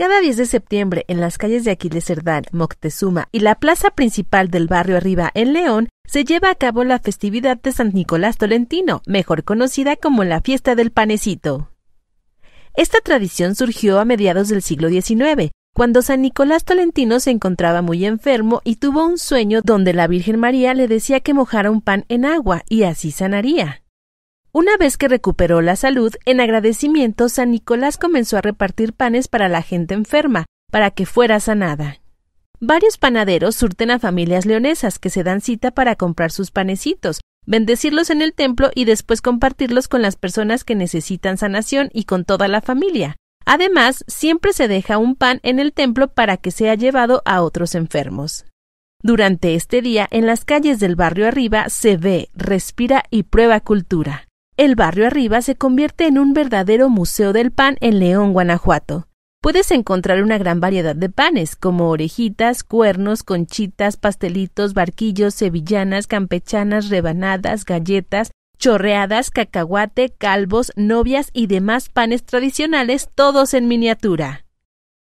Cada 10 de septiembre, en las calles de Aquiles Moctezuma y la plaza principal del barrio Arriba en León, se lleva a cabo la festividad de San Nicolás Tolentino, mejor conocida como la fiesta del panecito. Esta tradición surgió a mediados del siglo XIX, cuando San Nicolás Tolentino se encontraba muy enfermo y tuvo un sueño donde la Virgen María le decía que mojara un pan en agua y así sanaría. Una vez que recuperó la salud, en agradecimiento San Nicolás comenzó a repartir panes para la gente enferma, para que fuera sanada. Varios panaderos surten a familias leonesas que se dan cita para comprar sus panecitos, bendecirlos en el templo y después compartirlos con las personas que necesitan sanación y con toda la familia. Además, siempre se deja un pan en el templo para que sea llevado a otros enfermos. Durante este día, en las calles del barrio arriba se ve, respira y prueba cultura el barrio arriba se convierte en un verdadero museo del pan en León, Guanajuato. Puedes encontrar una gran variedad de panes, como orejitas, cuernos, conchitas, pastelitos, barquillos, sevillanas, campechanas, rebanadas, galletas, chorreadas, cacahuate, calvos, novias y demás panes tradicionales, todos en miniatura.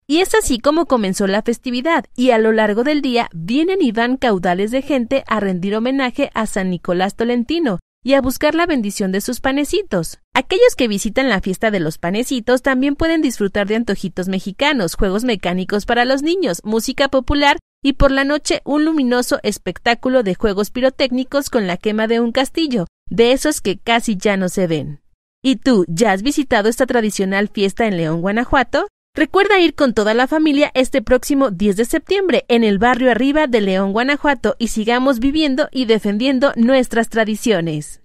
Y es así como comenzó la festividad, y a lo largo del día vienen y van caudales de gente a rendir homenaje a San Nicolás Tolentino, y a buscar la bendición de sus panecitos. Aquellos que visitan la fiesta de los panecitos también pueden disfrutar de antojitos mexicanos, juegos mecánicos para los niños, música popular y por la noche un luminoso espectáculo de juegos pirotécnicos con la quema de un castillo, de esos que casi ya no se ven. ¿Y tú ya has visitado esta tradicional fiesta en León, Guanajuato? Recuerda ir con toda la familia este próximo 10 de septiembre en el barrio arriba de León, Guanajuato y sigamos viviendo y defendiendo nuestras tradiciones.